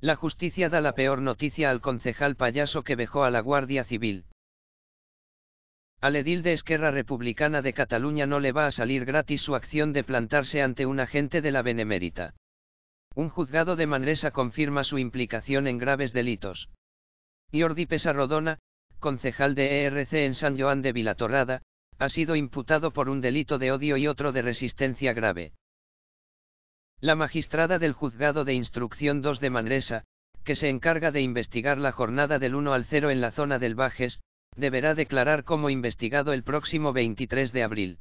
La justicia da la peor noticia al concejal payaso que dejó a la Guardia Civil. Al edil de Esquerra Republicana de Cataluña no le va a salir gratis su acción de plantarse ante un agente de la Benemérita. Un juzgado de Manresa confirma su implicación en graves delitos. Jordi Pesarrodona, concejal de ERC en San Joan de Vilatorrada, ha sido imputado por un delito de odio y otro de resistencia grave. La magistrada del Juzgado de Instrucción 2 de Manresa, que se encarga de investigar la jornada del 1 al 0 en la zona del Bajes, deberá declarar como investigado el próximo 23 de abril.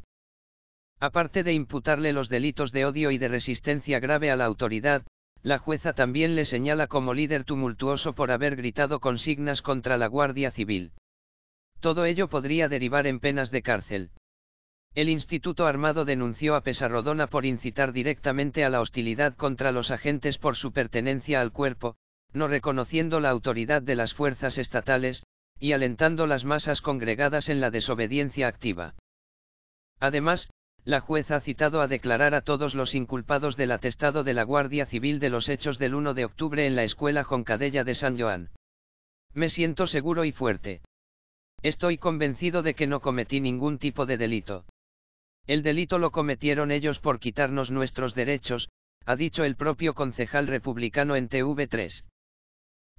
Aparte de imputarle los delitos de odio y de resistencia grave a la autoridad, la jueza también le señala como líder tumultuoso por haber gritado consignas contra la Guardia Civil. Todo ello podría derivar en penas de cárcel. El Instituto Armado denunció a Pesarrodona por incitar directamente a la hostilidad contra los agentes por su pertenencia al cuerpo, no reconociendo la autoridad de las fuerzas estatales, y alentando las masas congregadas en la desobediencia activa. Además, la juez ha citado a declarar a todos los inculpados del atestado de la Guardia Civil de los hechos del 1 de octubre en la escuela Joncadella de San Joan. Me siento seguro y fuerte. Estoy convencido de que no cometí ningún tipo de delito. El delito lo cometieron ellos por quitarnos nuestros derechos, ha dicho el propio concejal republicano en TV3.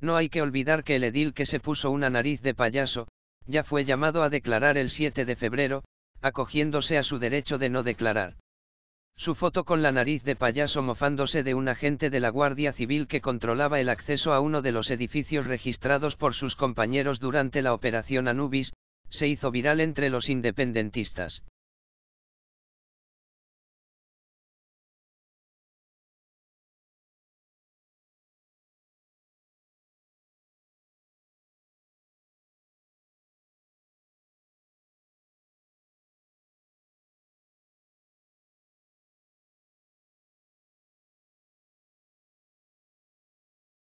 No hay que olvidar que el edil que se puso una nariz de payaso, ya fue llamado a declarar el 7 de febrero, acogiéndose a su derecho de no declarar. Su foto con la nariz de payaso mofándose de un agente de la Guardia Civil que controlaba el acceso a uno de los edificios registrados por sus compañeros durante la Operación Anubis, se hizo viral entre los independentistas.